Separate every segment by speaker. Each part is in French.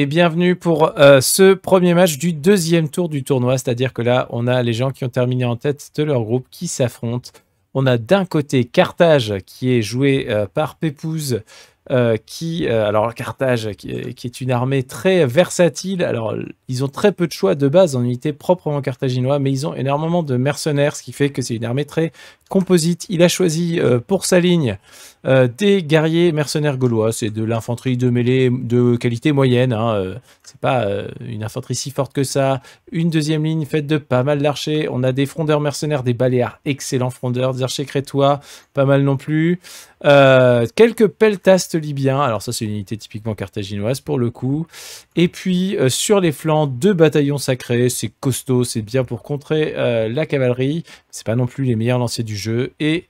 Speaker 1: et bienvenue pour euh, ce premier match du deuxième tour du tournoi. C'est-à-dire que là, on a les gens qui ont terminé en tête de leur groupe qui s'affrontent. On a d'un côté Carthage qui est joué euh, par Pépouze, euh, qui, euh, alors Carthage, qui, est une armée très versatile. Alors, ils ont très peu de choix de base en unité proprement carthaginois, mais ils ont énormément de mercenaires, ce qui fait que c'est une armée très composite. Il a choisi euh, pour sa ligne des guerriers mercenaires gaulois. C'est de l'infanterie de mêlée de qualité moyenne. Hein. c'est pas une infanterie si forte que ça. Une deuxième ligne faite de pas mal d'archers. On a des frondeurs mercenaires, des baléares, excellents frondeurs, des archers crétois, pas mal non plus. quelques peltastes Libyens, Alors ça, c'est une unité typiquement carthaginoise pour le coup. Et puis euh, sur les flancs, deux bataillons sacrés. C'est costaud, c'est bien pour contrer euh, la cavalerie. C'est pas non plus les meilleurs lanciers du jeu. Et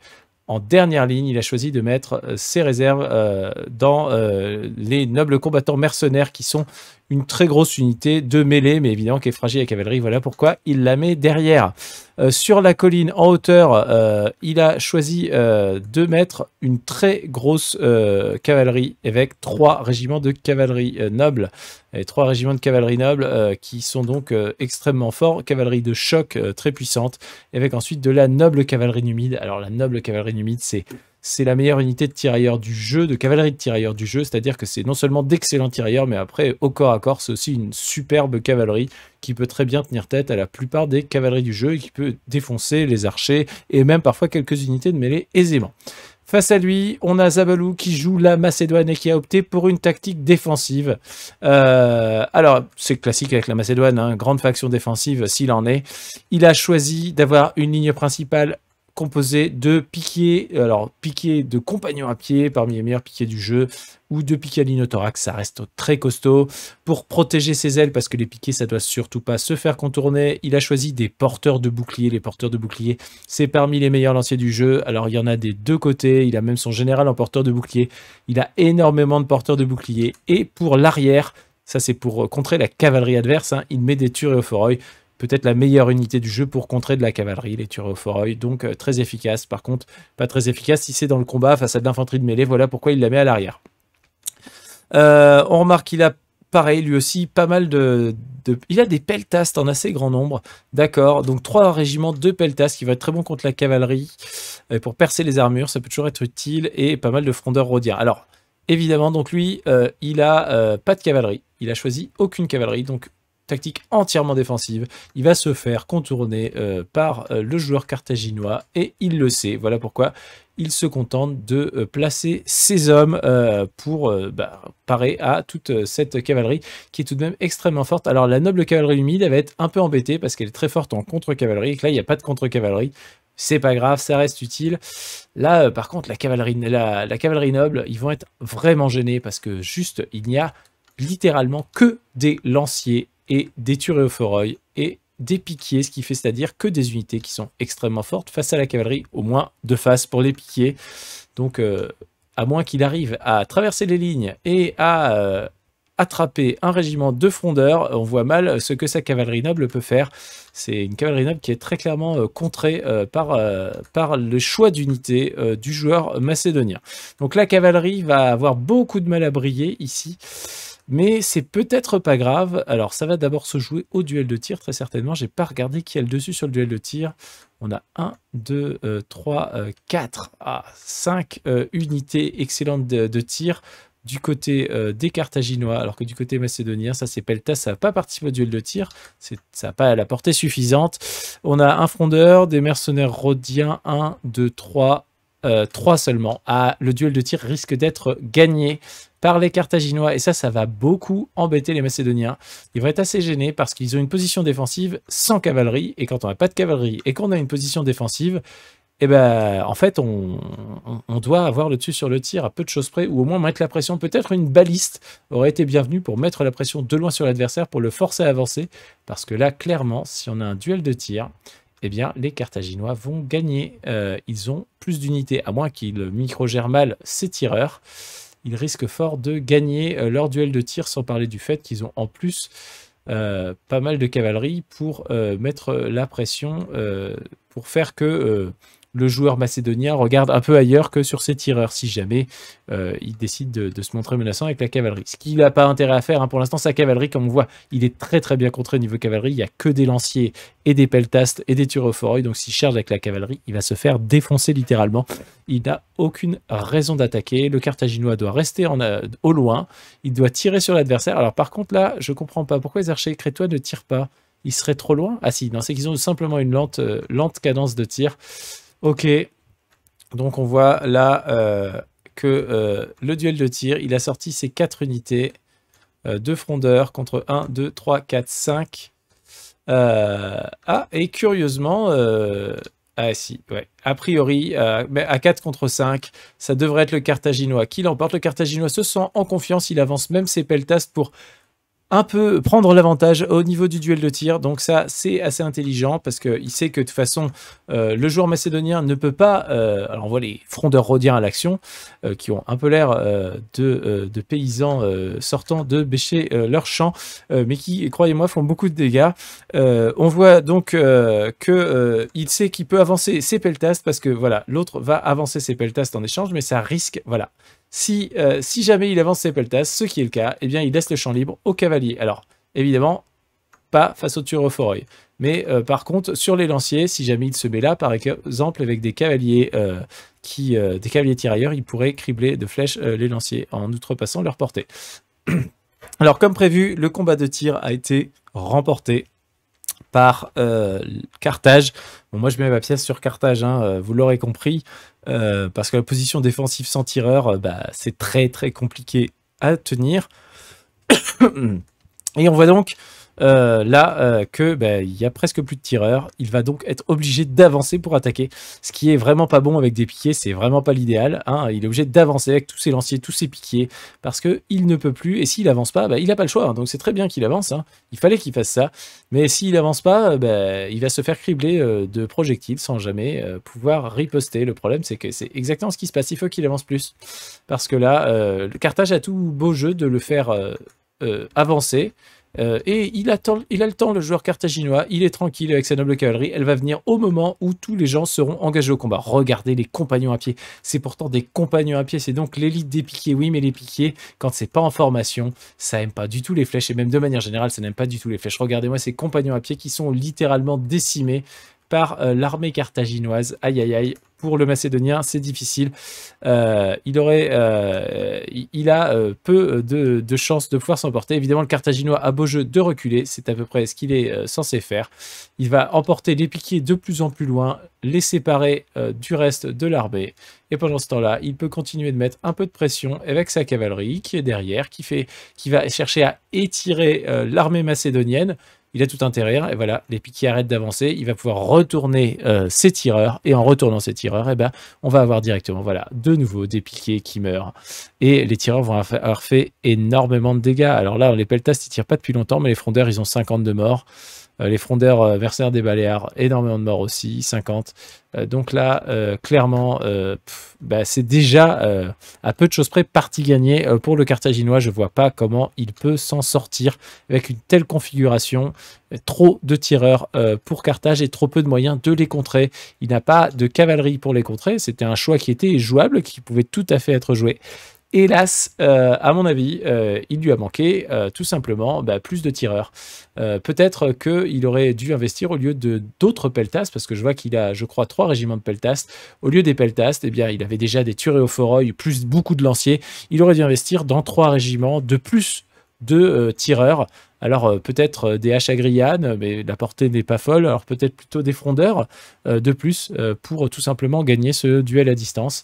Speaker 1: en dernière ligne, il a choisi de mettre euh, ses réserves dans les nobles combattants mercenaires qui sont une très grosse unité de mêlée, mais évidemment qui est fragile à la cavalerie. Voilà pourquoi il la met derrière. Euh, sur la colline en hauteur, euh, il a choisi euh, de mettre une très grosse cavalerie avec trois régiments de cavalerie noble et trois régiments de cavalerie noble qui sont donc extrêmement forts, cavalerie de choc très puissante avec ensuite de la noble cavalerie numide. Alors la noble cavalerie numide, c'est c'est la meilleure unité de tirailleurs du jeu, de cavalerie de tirailleurs du jeu, c'est-à-dire que c'est non seulement d'excellents tirailleurs, mais après, au corps à corps, c'est aussi une superbe cavalerie qui peut très bien tenir tête à la plupart des cavaleries du jeu et qui peut défoncer les archers et même parfois quelques unités de mêlée aisément. Face à lui, on a Zabalou qui joue la Macédoine et qui a opté pour une tactique défensive. Euh, alors, c'est classique avec la Macédoine, hein, grande faction défensive s'il en est. Il a choisi d'avoir une ligne principale composé de piquets, euh, alors piquets de compagnons à pied, parmi les meilleurs piquets du jeu, ou de piquets à l'inothorax, ça reste très costaud. Pour protéger ses ailes, parce que les piquets ça doit surtout pas se faire contourner, il a choisi des porteurs de boucliers. Les porteurs de boucliers, c'est parmi les meilleurs lanciers du jeu. Alors il y en a des deux côtés, il a même son général en porteur de bouclier. Il a énormément de porteurs de boucliers. Et pour l'arrière, ça c'est pour contrer la cavalerie adverse, hein, il met des tueurs au foreuil peut-être la meilleure unité du jeu pour contrer de la cavalerie, les tueurs au foreuil, donc euh, très efficace. Par contre, pas très efficace si c'est dans le combat face à de l'infanterie de mêlée, voilà pourquoi il la met à l'arrière. Euh, on remarque qu'il a pareil, lui aussi, pas mal de, Il a des peltastes en assez grand nombre. D'accord, donc trois régiments, 2 peltastes qui va être très bon contre la cavalerie euh, pour percer les armures, ça peut toujours être utile, et pas mal de frondeurs rhodiens. Alors, évidemment, donc lui, il a pas de cavalerie. Il a choisi aucune cavalerie, donc tactique entièrement défensive. Il va se faire contourner euh, par euh, le joueur carthaginois et il le sait. Voilà pourquoi il se contente de euh, placer ses hommes pour bah, parer à toute cette cavalerie qui est tout de même extrêmement forte. Alors la noble cavalerie humide, elle va être un peu embêtée parce qu'elle est très forte en contre-cavalerie et là, il n'y a pas de contre-cavalerie c'est pas grave, ça reste utile. Là, par contre, la cavalerie, la, cavalerie noble, ils vont être vraiment gênés parce que juste, il n'y a littéralement que des lanciers et des foreuil et des piquiers, ce qui fait c'est-à-dire que des unités qui sont extrêmement fortes face à la cavalerie, au moins de face pour les piquiers. Donc, euh, à moins qu'il arrive à traverser les lignes et à euh, attraper un régiment de frondeurs, on voit mal ce que sa cavalerie noble peut faire. C'est une cavalerie noble qui est très clairement euh, contrée par, par le choix d'unité du joueur macédonien. Donc la cavalerie va avoir beaucoup de mal à briller ici. Mais c'est peut-être pas grave. Alors ça va d'abord se jouer au duel de tir, très certainement. J'ai pas regardé qui a le dessus sur le duel de tir. On a 1, 2, 3, 4, 5 unités excellentes de, tir du côté euh, des Carthaginois, alors que du côté macédonien, ça c'est Pelta, ça va pas participé au duel de tir, ça n'a pas la portée suffisante. On a un frondeur, des mercenaires rhodiens, 1, 2, 3, euh, trois 3 seulement. Ah, le duel de tir risque d'être gagné par les Carthaginois et ça, ça va beaucoup embêter les Macédoniens. Ils vont être assez gênés parce qu'ils ont une position défensive sans cavalerie et quand on n'a pas de cavalerie et qu'on a une position défensive, eh ben, en fait, on, on, doit avoir le dessus sur le tir à peu de choses près, ou au moins mettre la pression. Peut-être une baliste aurait été bienvenue pour mettre la pression de loin sur l'adversaire, pour le forcer à avancer, parce que là, clairement, si on a un duel de tir, eh bien, les Carthaginois vont gagner. Euh, ils ont plus d'unités, à moins qu'ils microgèrent mal ces tireurs. Ils risquent fort de gagner euh, leur duel de tir, sans parler du fait qu'ils ont en plus euh, pas mal de cavalerie pour mettre la pression, pour faire que le joueur macédonien regarde un peu ailleurs que sur ses tireurs, si jamais euh, il décide de, se montrer menaçant avec la cavalerie. Ce qu'il n'a pas intérêt à faire, hein, pour l'instant, sa cavalerie, comme on voit, il est très très bien contré au niveau cavalerie, il n'y a que des lanciers et des peltastes et des turophoreux, donc s'il charge avec la cavalerie, il va se faire défoncer littéralement. Il n'a aucune raison d'attaquer, le Carthaginois doit rester euh, au loin, il doit tirer sur l'adversaire. Alors par contre là, je ne comprends pas pourquoi les archers crétois ne tirent pas ils seraient trop loin Ah si, non, c'est qu'ils ont simplement une lente euh, cadence de tir. Ok. Donc on voit là euh, que euh, le duel de tir, il a sorti ses 4 unités. de euh, frondeur frondeurs contre 1, 2, 3, 4, 5. ah, et curieusement... Ah si, ouais. A priori, mais à 4 contre 5, ça devrait être le Carthaginois qui l'emporte. Le Carthaginois se sent en confiance, il avance même ses peltas pour un peu prendre l'avantage au niveau du duel de tir. Donc ça, c'est assez intelligent parce qu'il sait que de toute façon, euh, le joueur macédonien ne peut pas... Euh, alors on voit les frondeurs rhodiens à l'action euh, qui ont un peu l'air de, de, paysans sortant de bêcher leur champ, mais qui, croyez-moi, font beaucoup de dégâts. on voit donc que il sait qu'il peut avancer ses peltastes parce que voilà, l'autre va avancer ses peltastes en échange, mais ça risque, voilà, euh, si, jamais il avance ses peltas, ce qui est le cas, eh bien, il laisse le champ libre aux cavaliers. Alors, évidemment, pas face au tueur au foreuil. Mais euh, par contre, sur les lanciers, si jamais il se met là, par exemple, avec des cavaliers, euh, qui, des cavaliers tirailleurs, il pourrait cribler de flèches les lanciers en outrepassant leur portée. Alors, comme prévu, le combat de tir a été remporté par Carthage. Bon, moi, je mets ma pièce sur Carthage, hein, vous l'aurez compris. Euh, parce que la position défensive sans tireur, euh, bah, c'est très très compliqué à tenir. Et on voit donc euh, là, euh, que ben, il y a presque plus de tireurs. Il va donc être obligé d'avancer pour attaquer, ce qui est vraiment pas bon avec des piquets. C'est vraiment pas l'idéal. Hein. Il est obligé d'avancer avec tous ses lanciers, tous ses piquets, parce qu'il ne peut plus. Et s'il avance pas, ben, il n'a pas le choix. Hein. Donc c'est très bien qu'il avance. Hein. Il fallait qu'il fasse ça. Mais s'il avance pas, ben, il va se faire cribler euh, de projectiles sans jamais pouvoir riposter. Le problème, c'est que c'est exactement ce qui se passe. Il faut qu'il avance plus, parce que là, le Carthage a tout beau jeu de le faire avancer euh, et il, attend, il a le temps, le joueur carthaginois, il est tranquille avec sa noble cavalerie, elle va venir au moment où tous les gens seront engagés au combat. Regardez les compagnons à pied, c'est pourtant des compagnons à pied, c'est donc l'élite des piquiers, oui, mais les piquiers, quand c'est pas en formation, ça aime pas du tout les flèches, et même de manière générale, ça n'aime pas du tout les flèches. Regardez-moi ces compagnons à pied qui sont littéralement décimés par euh, l'armée carthaginoise. Aïe aïe aïe, pour le Macédonien, c'est difficile. Euh, il aurait, euh, il a peu de, chances de pouvoir s'emporter. Évidemment, le Carthaginois a beau jeu de reculer, c'est à peu près ce qu'il est censé faire. Il va emporter les piquets de plus en plus loin, les séparer du reste de l'armée. Et pendant ce temps-là, il peut continuer de mettre un peu de pression avec sa cavalerie qui est derrière, qui, fait, qui va chercher à étirer l'armée macédonienne il a tout intérieur, Et voilà, les piquets arrêtent d'avancer. Il va pouvoir retourner euh, ses tireurs. Et en retournant ses tireurs, eh ben, on va avoir directement, voilà, de nouveau des piquets qui meurent. Et les tireurs vont avoir fait énormément de dégâts. Alors là, les peltas, ils tirent pas depuis longtemps, mais les frondeurs, ils ont 50 de morts. Euh, les frondeurs euh, versaires des Baléares, énormément de morts aussi, 50. Euh, donc là, clairement, bah, c'est déjà à peu de choses près partie gagnée pour le Carthaginois. Je vois pas comment il peut s'en sortir avec une telle configuration. Trop de tireurs pour Carthage et trop peu de moyens de les contrer. Il n'a pas de cavalerie pour les contrer. C'était un choix qui était jouable, qui pouvait tout à fait être joué hélas, euh, à mon avis, euh, il lui a manqué euh, tout simplement bah, plus de tireurs. Peut-être qu'il aurait dû investir au lieu de d'autres peltastes, parce que je vois qu'il a, je crois, trois régiments de peltastes. Au lieu des peltastes, eh bien, il avait déjà des turéophoroi, plus beaucoup de lanciers. Il aurait dû investir dans trois régiments de plus de tireurs. Alors peut-être des haches à mais la portée n'est pas folle. Alors peut-être plutôt des frondeurs de plus pour tout simplement gagner ce duel à distance.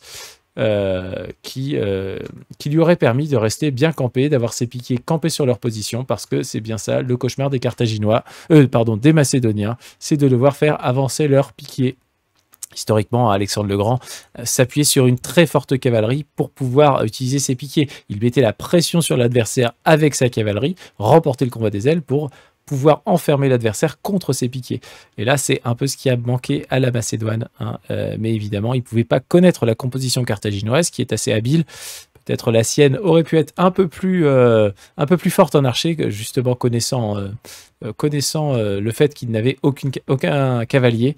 Speaker 1: Euh, qui, euh, qui, lui aurait permis de rester bien campé, d'avoir ses piquets campés sur leur position, parce que c'est bien ça, le cauchemar des Carthaginois, eux pardon, des Macédoniens, c'est de devoir faire avancer leurs piquets. Historiquement, Alexandre le Grand euh, s'appuyait sur une très forte cavalerie pour pouvoir utiliser ses piquets. Il mettait la pression sur l'adversaire avec sa cavalerie, remporter le combat des ailes pour pouvoir enfermer l'adversaire contre ses piquets. Et là, c'est un peu ce qui a manqué à la Macédoine. Hein. Euh, mais évidemment, il ne pouvait pas connaître la composition carthaginoise, qui est assez habile. Peut-être la sienne aurait pu être un peu plus, euh, un peu plus forte en archer, justement connaissant, euh, connaissant le fait qu'il n'avait aucun cavalier.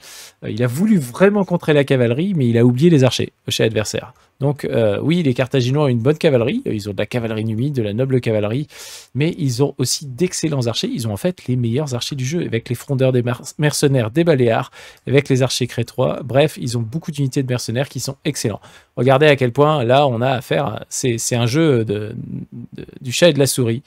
Speaker 1: il a voulu vraiment contrer la cavalerie, mais il a oublié les archers chez l'adversaire. Donc euh, oui, les Carthaginois ont une bonne cavalerie, euh, ils ont de la cavalerie numide, de la noble cavalerie, mais ils ont aussi d'excellents archers, ils ont en fait les meilleurs archers du jeu, avec les frondeurs des mercenaires des Baléares, avec les archers crétois, bref, ils ont beaucoup d'unités de mercenaires qui sont excellents. Regardez à quel point là on a affaire, c'est un jeu de, du chat et de la souris.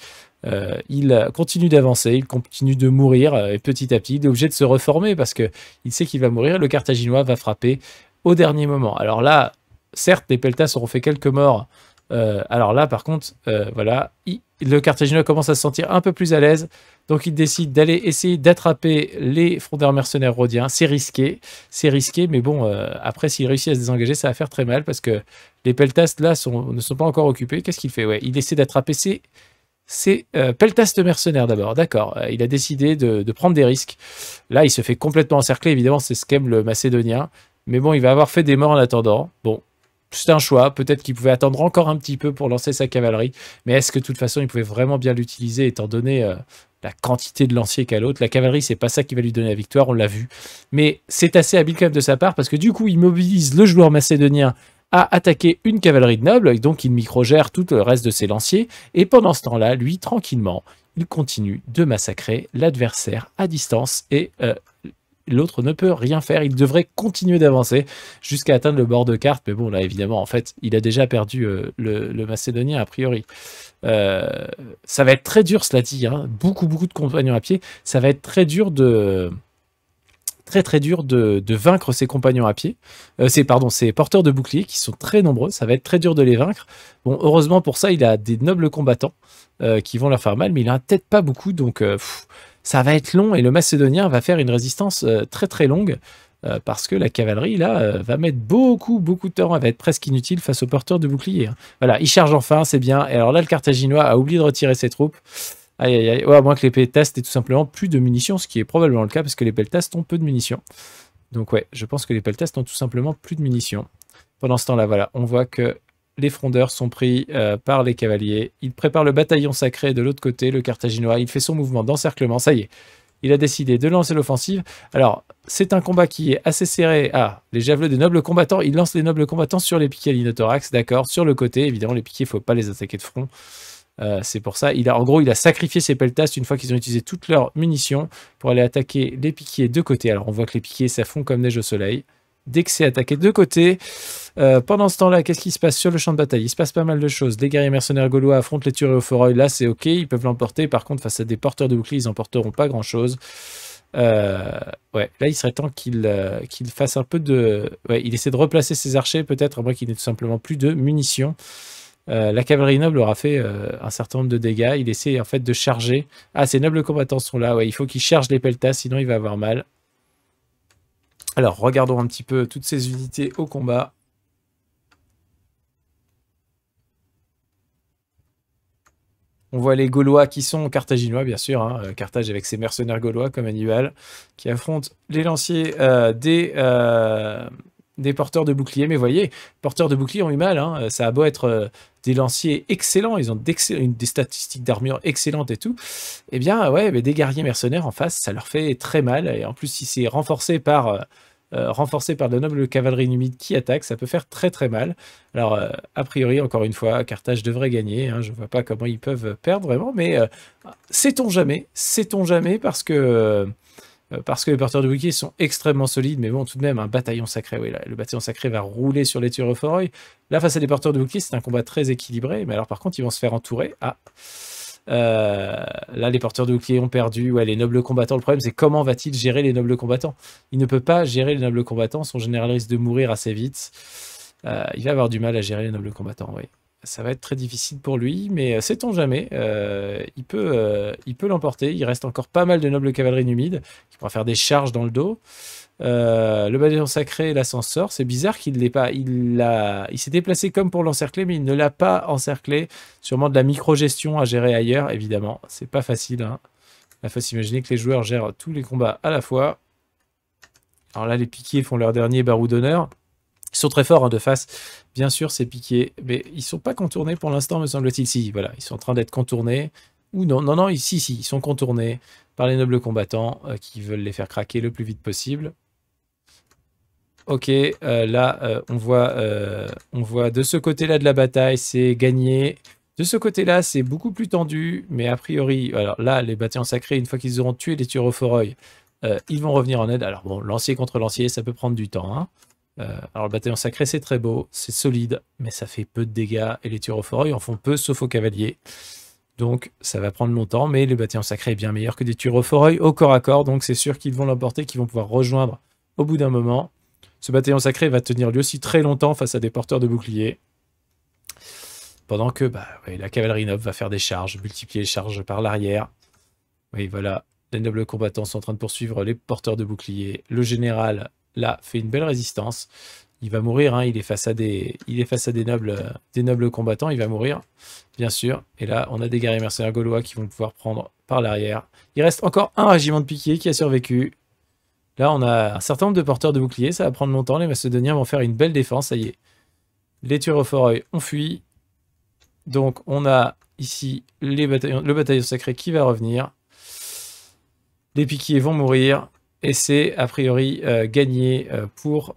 Speaker 1: Euh, il continue d'avancer, il continue de mourir, et petit à petit, il est obligé de se reformer parce que sait qu'il va mourir, le Carthaginois va frapper au dernier moment. Alors là, Certes, les Peltas auront fait quelques morts. Euh, alors là, par contre, euh, voilà, le Carthaginois commence à se sentir un peu plus à l'aise. Donc il décide d'aller essayer d'attraper les frondeurs mercenaires rhodiens. C'est risqué, c'est risqué, mais bon, euh, après, s'il réussit à se désengager, ça va faire très mal parce que les Peltas, là, ne sont pas encore occupés. Qu'est-ce qu'il fait ouais, Il essaie d'attraper ses, c'est mercenaires, mercenaires d'abord, d'accord. il a décidé de, de, prendre des risques. Là, il se fait complètement encercler, évidemment, c'est ce qu'aime le Macédonien. Mais bon, il va avoir fait des morts en attendant. Bon, c'est un choix. Peut-être qu'il pouvait attendre encore un petit peu pour lancer sa cavalerie. Mais est-ce que de toute façon, il pouvait vraiment bien l'utiliser étant donné euh, la quantité de lanciers qu'a l'autre La cavalerie, c'est pas ça qui va lui donner la victoire, on l'a vu. Mais c'est assez habile quand même de sa part parce que du coup, il mobilise le joueur macédonien à attaquer une cavalerie de noble, et donc il microgère tout le reste de ses lanciers. Et pendant ce temps-là, lui, tranquillement, il continue de massacrer l'adversaire à distance et euh, l'autre ne peut rien faire. Il devrait continuer d'avancer jusqu'à atteindre le bord de carte. Mais bon, là, évidemment, en fait, il a déjà perdu euh, le, Macédonien, a priori. Euh, ça va être très dur, cela dit. Hein. Beaucoup, beaucoup de compagnons à pied. Ça va être très dur de très très dur de, vaincre ses compagnons à pied. Euh, c'est pardon, ses porteurs de boucliers qui sont très nombreux. Ça va être très dur de les vaincre. Bon, heureusement pour ça, il a des nobles combattants qui vont leur faire mal, mais il a peut-être pas beaucoup. Donc, ça va être long et le Macédonien va faire une résistance euh, très très longue euh, parce que la cavalerie, là, euh, va mettre beaucoup, beaucoup de temps. Elle va être presque inutile face aux porteurs de boucliers. Hein. Voilà, il charge enfin, c'est bien. Et alors là, le Carthaginois a oublié de retirer ses troupes. Aïe, aïe, aïe. à moins que les pelletastes aient tout simplement plus de munitions, ce qui est probablement le cas parce que les pelletastes ont peu de munitions. Donc ouais, je pense que les pelletastes ont tout simplement plus de munitions. Pendant ce temps-là, voilà, on voit que les frondeurs sont pris euh, par les cavaliers. Il prépare le bataillon sacré de l'autre côté, le Carthaginois. Il fait son mouvement d'encerclement. Ça y est, il a décidé de lancer l'offensive. Alors, c'est un combat qui est assez serré. Ah, les javelots des nobles combattants. Il lance les nobles combattants sur les piquets Linothorax, d'accord, sur le côté. Évidemment, les piquets, il ne faut pas les attaquer de front. Euh, c'est pour ça. Il a, en gros, il a sacrifié ses peltas une fois qu'ils ont utilisé toutes leurs munitions pour aller attaquer les piquiers de côté. Alors, on voit que les piquiers, ça font comme neige au soleil dès que c'est attaqué de côté. Euh, pendant ce temps-là, qu'est-ce qui se passe sur le champ de bataille Il se passe pas mal de choses. Les guerriers mercenaires gaulois affrontent les tueurs au foreuil. Là, c'est OK, ils peuvent l'emporter. Par contre, face à des porteurs de boucliers, ils n'emporteront pas grand-chose. Euh, ouais, là, il serait temps euh, qu'il fasse un peu de... Ouais, il essaie de replacer ses archers, peut-être, à qu'il n'ait tout simplement plus de munitions. la cavalerie noble aura fait un certain nombre de dégâts. Il essaie en fait de charger. Ah, ces nobles combattants sont là. Ouais, il faut qu'il charge les peltas, sinon il va avoir mal. Alors, regardons un petit peu toutes ces unités au combat. On voit les Gaulois qui sont carthaginois, bien sûr. Hein. Euh, Carthage avec ses mercenaires gaulois comme annuel qui affrontent les lanciers euh, des, euh, des porteurs de boucliers. Mais voyez, porteurs de boucliers ont eu mal. Hein. Ça a beau être euh, des lanciers excellents, ils ont des statistiques d'armure excellentes et tout. Eh bien, ouais, mais des guerriers mercenaires en face, ça leur fait très mal. Et en plus, si c'est renforcé par... Euh, euh, renforcé par de nobles cavalerie numide qui attaquent, ça peut faire très très mal. Alors, a priori, encore une fois, Carthage devrait gagner. Hein. je ne vois pas comment ils peuvent perdre vraiment, mais sait-on jamais Sait-on jamais Parce que euh, parce que les porteurs de boucliers sont extrêmement solides, mais bon, tout de même, un bataillon sacré, oui, là, le bataillon sacré va rouler sur les tueurs au Là, face à des porteurs de boucliers, c'est un combat très équilibré, mais alors par contre, ils vont se faire entourer. Ah euh, là, les porteurs de boucliers ont perdu. Ouais, les nobles combattants. Le problème, c'est comment va-t-il gérer les nobles combattants Il ne peut pas gérer les nobles combattants. Son général risque de mourir assez vite. Euh, il va avoir du mal à gérer les nobles combattants. Oui ça va être très difficile pour lui, mais euh, sait-on jamais, euh, il peut euh, il peut l'emporter. Il reste encore pas mal de nobles cavalerie numides qui pourra faire des charges dans le dos. le bataillon sacré, l'ascenseur, c'est bizarre qu'il ne l'ait pas. Il, il s'est déplacé comme pour l'encercler, mais il ne l'a pas encerclé. Sûrement de la micro-gestion à gérer ailleurs, évidemment. C'est pas facile. Hein. Il faut s'imaginer que les joueurs gèrent tous les combats à la fois. Alors là, les piquiers font leur dernier barou d'honneur. Ils sont très forts hein, de face. Bien sûr, c'est piqué, mais ils sont pas contournés pour l'instant, me semble-t-il. Si, voilà, ils sont en train d'être contournés. Ou non, non, non, ici, si, si, ils sont contournés par les nobles combattants euh, qui veulent les faire craquer le plus vite possible. Ok, euh, là, euh, on, voit, on voit de ce côté-là de la bataille, c'est gagné. De ce côté-là, c'est beaucoup plus tendu, mais a priori, alors là, les bâtiments sacrés, une fois qu'ils auront tué les tueurs au foreuil, ils vont revenir en aide. Alors bon, lancier contre lancier, ça peut prendre du temps, hein. Euh, alors le bataillon sacré c'est très beau, c'est solide, mais ça fait peu de dégâts et les foreuil en font peu sauf aux cavaliers. Donc ça va prendre longtemps, mais le bataillon sacré est bien meilleur que des tueurs au corps à corps, donc c'est sûr qu'ils vont l'emporter, qu'ils vont pouvoir rejoindre au bout d'un moment. Ce bataillon sacré va tenir lui aussi très longtemps face à des porteurs de boucliers. Pendant que bah, la cavalerie noble va faire des charges, multiplier les charges par l'arrière. Oui, voilà, les nobles combattants sont en train de poursuivre les porteurs de boucliers. Le général là, fait une belle résistance. Il va mourir, hein, il est face à, des, il est face à des, nobles, des nobles combattants, il va mourir, bien sûr. Et là, on a des guerriers mercenaires gaulois qui vont pouvoir prendre par l'arrière. Il reste encore un régiment de piquiers qui a survécu. Là, on a un certain nombre de porteurs de boucliers, ça va prendre longtemps. Les Macédoniens vont faire une belle défense, ça y est. Les ont fui. Donc, on a ici les bataillons, le bataillon sacré qui va revenir. Les piquiers vont mourir. Et c'est a priori euh, euh, euh, gagné pour,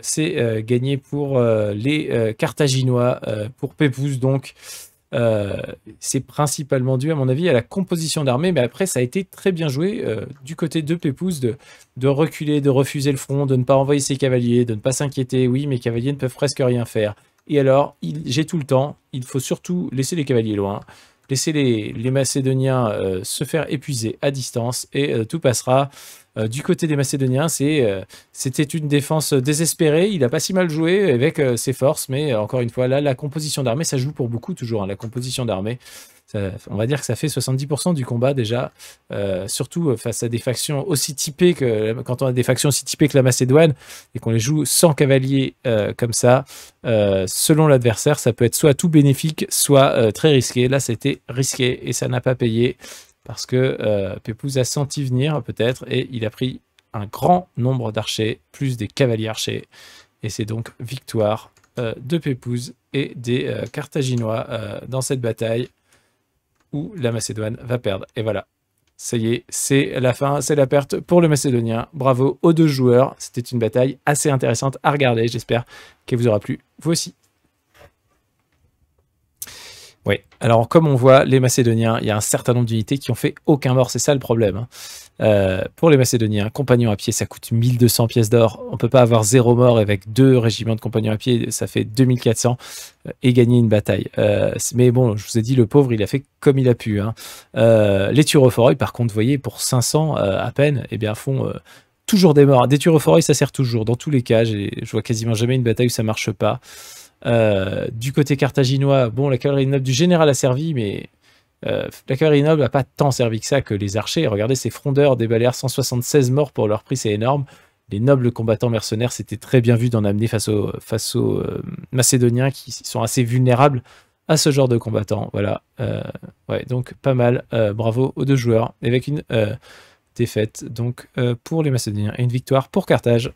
Speaker 1: c'est pour les Carthaginois, pour Pépouze donc. c'est principalement dû, à mon avis, à la composition d'armée, mais après, ça a été très bien joué du côté de Pépouze de, de, reculer, de refuser le front, de ne pas envoyer ses cavaliers, de ne pas s'inquiéter. Oui, mes cavaliers ne peuvent presque rien faire. Et alors, j'ai tout le temps, il faut surtout laisser les cavaliers loin laissez les, Macédoniens euh, se faire épuiser à distance et euh, tout passera. Euh, du côté des Macédoniens, c'était une défense désespérée. Il n'a pas si mal joué avec ses forces, mais encore une fois, là, la composition d'armée, ça joue pour beaucoup toujours, hein, la composition d'armée on va dire que ça fait 70% du combat déjà, euh, surtout euh, face à des factions aussi typées que quand on a des factions aussi typées que la Macédoine et qu'on les joue sans cavaliers euh, comme ça, selon l'adversaire, ça peut être soit tout bénéfique, soit très risqué. Là, c'était risqué et ça n'a pas payé parce que Pépouze a senti venir peut-être et il a pris un grand nombre d'archers, plus des cavaliers archers. Et c'est donc victoire de Pépouze et des Carthaginois dans cette bataille où la Macédoine va perdre. Et voilà, ça y est, c'est la fin, c'est la perte pour le Macédonien. Bravo aux deux joueurs, c'était une bataille assez intéressante à regarder, j'espère qu'elle vous aura plu, vous aussi. Oui, alors comme on voit, les Macédoniens, il y a un certain nombre d'unités qui ont fait aucun mort, c'est ça le problème. Hein. Euh, pour les Macédoniens, compagnons à pied, ça coûte 1200 pièces d'or. On peut pas avoir zéro mort avec deux régiments de compagnons à pied, ça fait 2400 euh, et gagner une bataille. Euh, mais bon, je vous ai dit, le pauvre, il a fait comme il a pu. Les hein. Euh, les par contre, vous voyez, pour 500 à peine, eh bien, font toujours des morts. Des Turoforoi, ça sert toujours. Dans tous les cas, je vois quasiment jamais une bataille où ça marche pas. Euh, du côté carthaginois, bon, la cavalerie noble du général a servi, mais euh, la cavalerie noble n'a pas tant servi que ça que les archers. Regardez ces frondeurs des déballèrent 176 morts pour leur prix, c'est énorme. Les nobles combattants mercenaires, c'était très bien vu d'en amener face aux, euh, Macédoniens qui sont assez vulnérables à ce genre de combattants. Voilà, ouais, donc pas mal. bravo aux deux joueurs, avec une défaite donc pour les Macédoniens et une victoire pour Carthage.